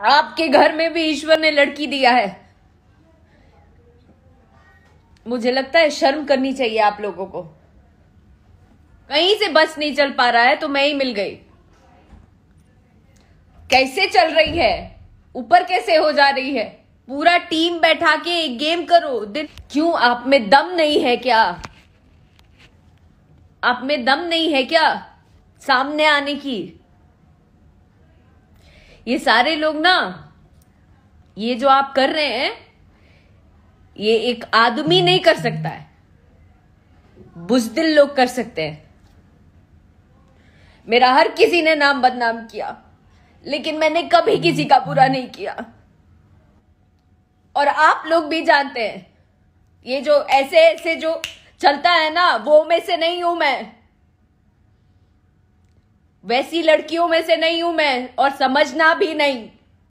आपके घर में भी ईश्वर ने लड़की दिया है मुझे लगता है शर्म करनी चाहिए आप लोगों को कहीं से बस नहीं चल पा रहा है तो मैं ही मिल गई कैसे चल रही है ऊपर कैसे हो जा रही है पूरा टीम बैठा के एक गेम करो दिन क्यों आप में दम नहीं है क्या आप में दम नहीं है क्या सामने आने की ये सारे लोग ना ये जो आप कर रहे हैं ये एक आदमी नहीं कर सकता है बुजदिल लोग कर सकते हैं मेरा हर किसी ने नाम बदनाम किया लेकिन मैंने कभी किसी का बुरा नहीं किया और आप लोग भी जानते हैं ये जो ऐसे ऐसे जो चलता है ना वो में से नहीं हूं मैं वैसी लड़कियों में से नहीं हूं मैं और समझना भी नहीं